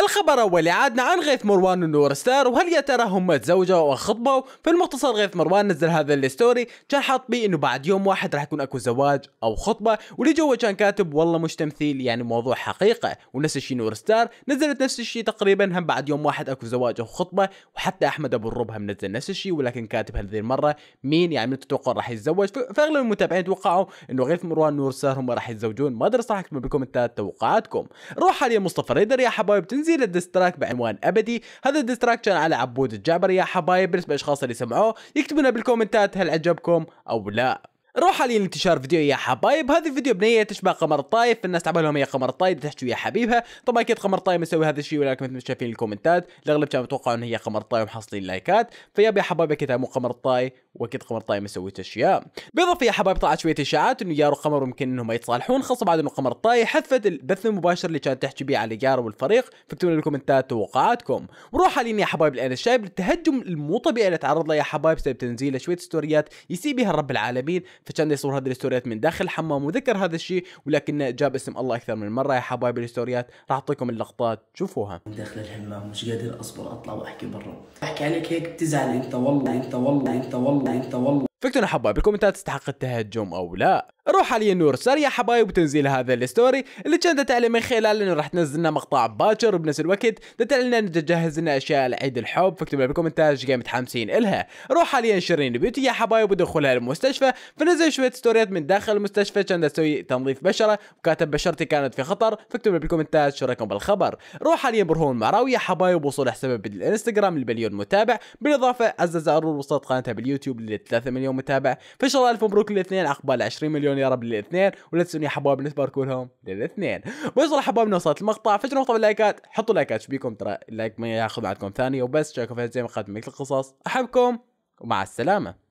الخبر أول عادنا عن غيث مروان ونور ستار وهل يا ترى هم تزوجوا أو خطبوا في المختصر غيث مروان نزل هذا الستوري كان حاط بيه إنه بعد يوم واحد راح يكون أكو زواج أو خطبة واللي جوا كان كاتب والله مش تمثيل يعني موضوع حقيقة ونفس الشيء نور ستار نزلت نفس الشيء تقريبا هم بعد يوم واحد أكو زواج أو خطبة وحتى أحمد أبو الربها منزل نفس الشيء ولكن كاتب هذه المرة مين يعني متوقع تتوقع راح يتزوج فأغلب المتابعين توقعوا إنه غيث مروان ونور ستار هم راح يتزوجون ما أدري صح بالكومنتات توقعاتكم روح علي مصطفى ريدر يا حبايب تنزل تسجيل الدستراك بعنوان ابدي هذا الدستراك كان على عبود الجابر يا حبايب بالنسبه للاشخاص اللي سمعوه يكتبونا بالكومنتات هل عجبكم او لا روح علي لانتشار فيديو يا حبايب هذا الفيديو بنية تشبه قمر الطايف الناس تعبوا لهم يا قمر الطايف تحكي ويا حبيبها طبعا اكيد قمر الطايف مسوي هذا الشيء ولكن مثل ما شايفين الكومنتات الاغلب كانوا متوقعون ان هي قمر الطايف محصلين لايكات فيا يا حبايب اكيد مو قمر الطايف واكيد قمر طايم سويت اشياء بالاضافه يا حبايب طلعت شويه اشاعات انه يارو قمر ممكن انهم يتصالحون خاصه بعد انه قمر طاي حذفت البث المباشر اللي كانت تحكي بيه على يارو والفريق فاكتبوا لنا الكومنتات توقعاتكم وروح حاليا يا حبايب الان الشايب للتهجم المو طبيعي اللي تعرض له يا حبايب بسبب تنزيله شويه ستوريات يسيء بها رب العالمين فكان يصور هذه الستوريات من داخل الحمام وذكر هذا الشيء ولكنه جاب اسم الله اكثر من مره يا حبايب الستوريات راح اعطيكم اللقطات شوفوها داخل الحمام مش قادر اصبر اطلع واحكي برا احكي عليك هيك تزعل انت والله انت والله انت والله والله انت والله فيكتور حبايب الكومنتات تستحق التهجم او لا روح على نور سريع يا حبايب تنزيل هذا الستوري اللي كان تعلم من خلال انه راح تنزلنا مقطع باكر وبنفس الوقت تعلمنا انه تجهز لنا اشياء لعيد الحب فاكتب لنا بالكومنتات ايش متحمسين الها روح حاليا شيرين بيوتي يا حبايب ودخلها المستشفى فنزل شويه ستوريات من داخل المستشفى كان تسوي تنظيف بشره وكاتب بشرتي كانت في خطر فاكتب لنا بالكومنتات شو رايكم بالخبر روح حاليا برهون معراوي يا حبايب وصول حسابها بالانستغرام لمليون متابع بالاضافه عزز عروض وصلت قناتها باليوتيوب ل 3 مليون متابع فان شاء الله الف مبروك للاثنين عقبال 20 مليون يا رب للاثنين ولا تنسوني حبايب بالنسبه لهم للاثنين بس حبايبنا وصلت المقطع فجأة نقطه باللايكات حطوا لايكات شبيكم ترى اللايك ما ياخذ معكم ثانيه وبس شاركوا في زي ما قدمت القصص احبكم ومع السلامه